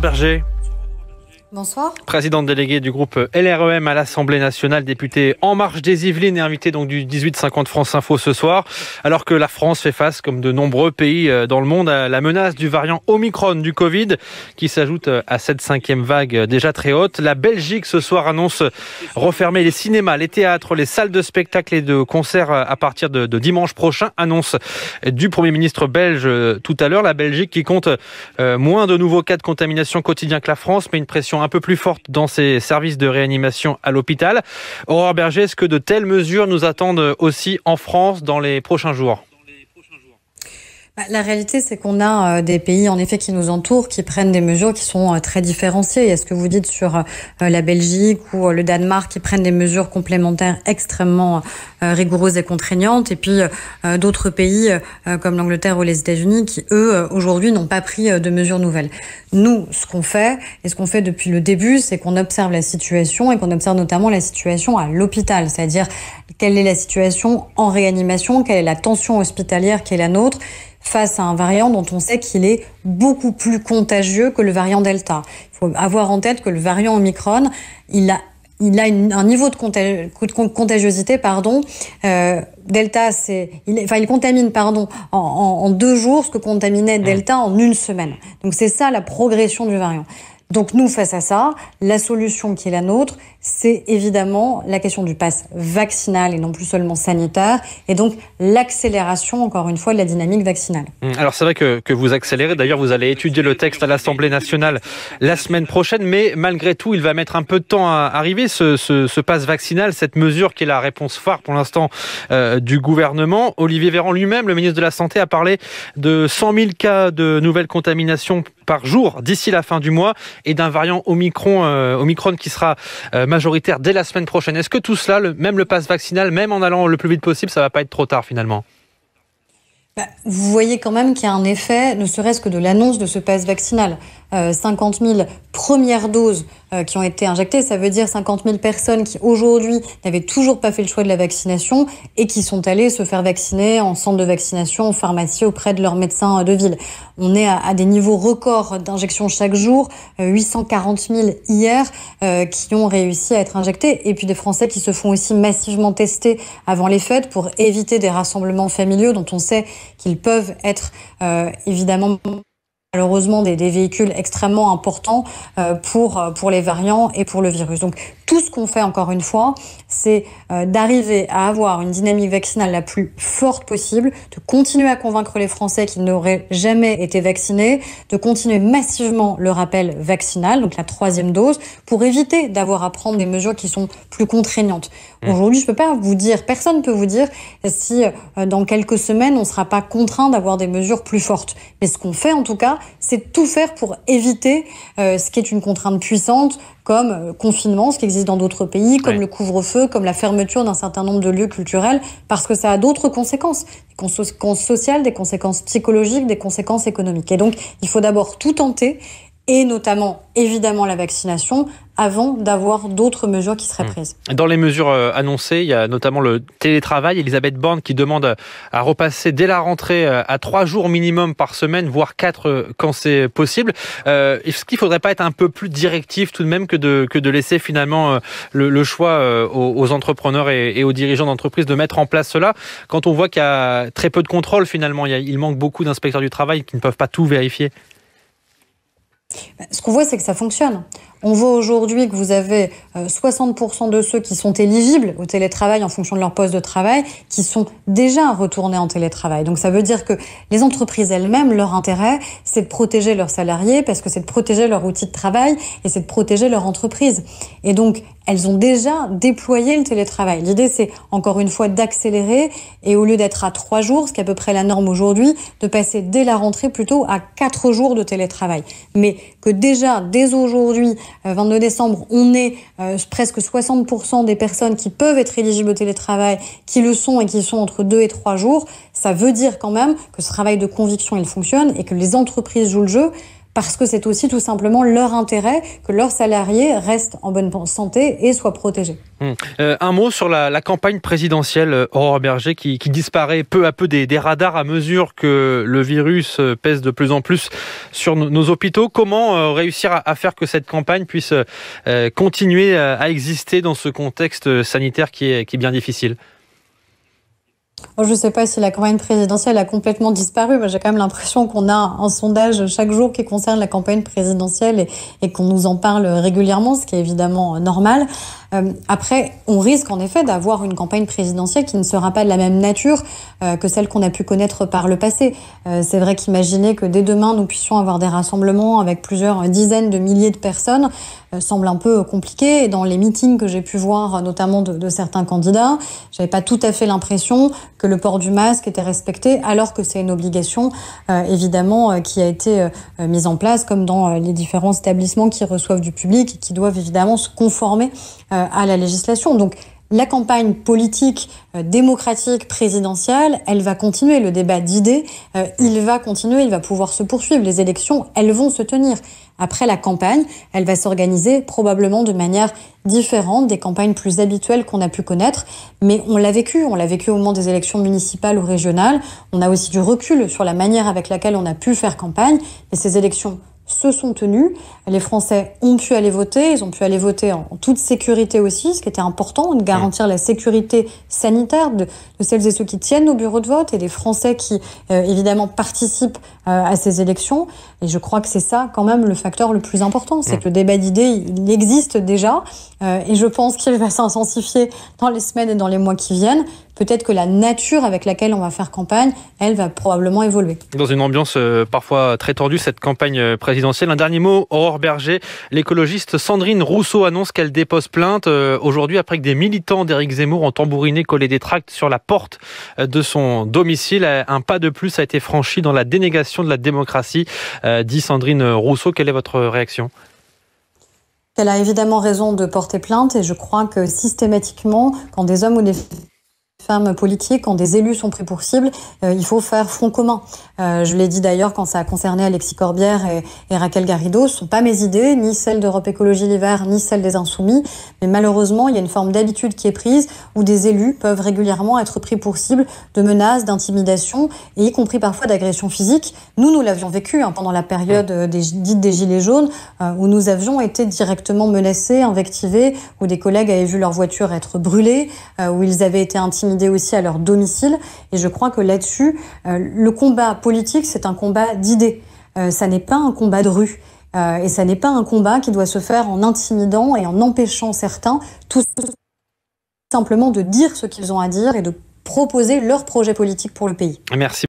Berger. Bonsoir. Présidente déléguée du groupe LREM à l'Assemblée nationale, députée En Marche des Yvelines et invitée donc du 1850 France Info ce soir. Alors que la France fait face, comme de nombreux pays euh, dans le monde, à la menace du variant Omicron du Covid qui s'ajoute euh, à cette cinquième vague euh, déjà très haute, la Belgique ce soir annonce refermer les cinémas, les théâtres, les salles de spectacle et de concerts à partir de, dimanche prochain. Annonce du Premier ministre belge tout à l'heure. La Belgique qui compte moins de nouveaux cas de contamination quotidien que la France, mais une pression un peu plus forte dans ses services de réanimation à l'hôpital. Aurore Berger, est-ce que de telles mesures nous attendent aussi en France dans les prochains jours bah, la réalité, c'est qu'on a euh, des pays, en effet, qui nous entourent, qui prennent des mesures qui sont euh, très différenciées. a ce que vous dites sur euh, la Belgique ou le Danemark, qui prennent des mesures complémentaires extrêmement rigoureuses et contraignantes. Et puis d'autres pays, comme l'Angleterre ou les États-Unis, qui, eux, aujourd'hui, n'ont pas pris de mesures nouvelles. Nous, ce qu'on fait, et ce qu'on fait depuis le début, c'est qu'on observe la situation et qu'on observe notamment la situation à l'hôpital, c'est-à-dire quelle est la situation en réanimation, quelle est la tension hospitalière qui est la nôtre face à un variant dont on sait qu'il est beaucoup plus contagieux que le variant Delta. Il faut avoir en tête que le variant Omicron, il a il a un niveau de, contagiosité, pardon. Euh, Delta, c'est, il, enfin, il contamine, pardon, en, en, deux jours ce que contaminait mm. Delta en une semaine. Donc c'est ça la progression du variant. Donc nous, face à ça, la solution qui est la nôtre, c'est évidemment la question du pass vaccinal et non plus seulement sanitaire, et donc l'accélération, encore une fois, de la dynamique vaccinale. Hum, alors c'est vrai que, que vous accélérez, d'ailleurs vous allez étudier le texte à l'Assemblée nationale la semaine prochaine, mais malgré tout, il va mettre un peu de temps à arriver, ce, ce, pass vaccinal, cette mesure qui est la réponse phare pour l'instant euh, du gouvernement. Olivier Véran lui-même, le ministre de la Santé, a parlé de 100 000 cas de nouvelles contaminations par jour d'ici la fin du mois et d'un variant Omicron, euh, Omicron qui sera euh, majoritaire dès la semaine prochaine. Est-ce que tout cela, le, même le pass vaccinal, même en allant le plus vite possible, ça va pas être trop tard finalement bah, vous voyez quand même qu'il y a un effet, ne serait-ce que de l'annonce de ce passe vaccinal. 50 euh, 000 premières doses euh, qui ont été injectées, ça veut dire 50 000 personnes qui aujourd'hui n'avaient toujours pas fait le choix de la vaccination et qui sont allées se faire vacciner en centre de vaccination, en pharmacie, auprès de leurs médecins de ville. On est à, des niveaux records d'injections chaque jour, 840 euh, 000 hier qui ont réussi à être injectés, et puis des Français qui se font aussi massivement tester avant les fêtes pour éviter des rassemblements familiaux dont on sait qu'ils peuvent être euh, évidemment malheureusement des, véhicules extrêmement importants euh, pour, euh, pour les variants et pour le virus. Donc tout ce qu'on fait, encore une fois, c'est euh, d'arriver à avoir une dynamique vaccinale la plus forte possible, de continuer à convaincre les Français qu'ils n'auraient jamais été vaccinés, de continuer massivement le rappel vaccinal, donc la troisième dose, pour éviter d'avoir à prendre des mesures qui sont plus contraignantes. Mmh. Aujourd'hui, je ne peux pas vous dire, personne ne peut vous dire si dans quelques semaines, on ne sera pas contraint d'avoir des mesures plus fortes. Mais ce qu'on fait en tout cas, c'est tout faire pour éviter euh, ce qui est une contrainte puissante, comme euh, confinement, ce qui existe dans d'autres pays, comme le couvre-feu, comme la fermeture d'un certain nombre de lieux culturels, parce que ça a d'autres conséquences, des conséquences sociales, des conséquences psychologiques, des conséquences économiques. Et donc, il faut d'abord tout tenter et notamment évidemment la vaccination avant d'avoir d'autres mesures qui seraient hmm. prises. Dans les mesures euh, annoncées, il y a notamment le télétravail. Elisabeth Borne qui demande à repasser dès la rentrée euh, à trois jours minimum par semaine, voire quatre euh, quand c'est possible. Est-ce qu'il ne faudrait pas être un peu plus directif tout de même que de, que de laisser finalement le, choix aux, entrepreneurs et, aux dirigeants d'entreprise de mettre en place cela quand on voit qu'il y a très peu de contrôle finalement, il, il manque beaucoup d'inspecteurs du travail qui ne peuvent pas tout vérifier bah, ce qu'on voit, c'est que ça fonctionne. On voit aujourd'hui que vous avez 60% euh, de ceux qui sont éligibles au télétravail en fonction de leur poste de travail, qui sont déjà retournés en télétravail. Donc ça veut dire que les entreprises elles-mêmes, leur intérêt, c'est de protéger leurs salariés parce que c'est de protéger leur outil de travail et c'est de protéger leur entreprise. Et donc elles ont déjà déployé le télétravail. L'idée, c'est encore une fois d'accélérer et au lieu d'être à trois jours, ce qui est à peu près la norme aujourd'hui, de passer dès la rentrée plutôt à quatre jours de télétravail. Mais que déjà, dès aujourd'hui, 22 euh, décembre, on est euh, presque 60% des personnes qui peuvent être éligibles au télétravail, qui le sont et qui sont entre deux et trois jours, ça veut dire quand même que ce travail de conviction, il fonctionne et que les entreprises jouent le jeu parce que c'est aussi tout simplement leur intérêt que leurs salariés restent en bonne santé et soient protégés. Hmm. Euh, un mot sur la, campagne présidentielle euh, Aurore Berger qui, disparaît peu à peu des, radars à mesure que le virus euh, pèse de plus en plus sur nos, hôpitaux. Comment réussir à, faire que cette campagne puisse continuer à, exister dans ce contexte sanitaire qui est bien difficile je ne sais pas si la campagne présidentielle a complètement disparu, mais j'ai quand même l'impression qu'on a un sondage chaque jour qui concerne la campagne présidentielle et qu'on nous en parle régulièrement, ce qui est évidemment euh, normal. Euh, après, on risque en effet d'avoir une campagne présidentielle qui ne sera pas de la même nature euh, que celle qu'on a pu connaître par le passé. Euh, c'est vrai qu'imaginer que dès demain, nous puissions avoir des rassemblements avec plusieurs dizaines de milliers de personnes semble un peu compliqué. dans les meetings que j'ai pu voir, notamment de, certains candidats, j'avais pas tout à fait l'impression que le port du masque était respecté, alors que c'est une obligation, évidemment, qui a été mise en place, comme dans les différents établissements qui reçoivent du public et qui doivent évidemment se conformer euh, à la législation. Donc la campagne politique euh, démocratique présidentielle, elle va continuer. Le débat d'idées, euh, il va continuer, il va pouvoir se poursuivre. Les élections, elles vont se tenir. Après la campagne, elle va s'organiser probablement de manière différente des campagnes plus habituelles qu'on a pu connaître, mais on l'a vécu, on l'a vécu au moment des élections municipales ou régionales, on a aussi du recul sur la manière avec laquelle on a pu faire campagne, et ces élections se sont tenues. Les Français ont pu aller voter, ils ont pu aller voter en, toute sécurité aussi, ce qui était important, de garantir la sécurité sanitaire de, celles et ceux qui tiennent au bureau de vote et des Français qui, euh, évidemment, participent euh, à ces élections. Et je crois que c'est ça, quand même, le facteur le plus important. C'est mm. que le débat d'idées, il existe déjà, euh, et je pense qu'il va s'intensifier dans les semaines et dans les mois qui viennent peut-être que la nature avec laquelle on va faire campagne, elle va probablement évoluer. Dans une ambiance parfois très tendue, cette campagne présidentielle, un dernier mot, Aurore Berger, l'écologiste Sandrine Rousseau annonce qu'elle dépose plainte euh, aujourd'hui après que des militants d'Éric Zemmour ont tambouriné, collé des tracts sur la porte euh, de son domicile. Euh, un pas de plus a été franchi dans la dénégation de la démocratie, dit Sandrine Rousseau. Quelle est votre réaction Elle a évidemment raison de porter plainte et je crois que systématiquement, quand des hommes ou des femmes politiques, quand des élus sont pris pour cible, euh, il faut faire front commun. Euh, je l'ai dit d'ailleurs quand ça a concerné Alexis Corbière et, Raquel Garrido, ce sont pas mes idées, ni celles d'Europe Écologie L'Hiver, ni celles des Insoumis, mais malheureusement, il y a une forme d'habitude qui est prise où des élus peuvent régulièrement être pris pour cible de menaces, d'intimidation, et y compris parfois d'agressions physiques. Nous, nous l'avions vécu hein, pendant la période euh, des, dite des Gilets jaunes, où nous avions été directement menacés, invectivés, où des collègues avaient vu leur voiture être brûlée, où ils avaient été intimidés idée aussi à leur domicile. Et je crois que là-dessus, euh, le combat politique, c'est un combat d'idées. Euh, ça n'est pas un combat de rue. Euh, et ça n'est pas un combat qui doit se faire en intimidant et en empêchant certains tout simplement de dire ce qu'ils ont à dire et de proposer leur projet politique pour le pays. Merci.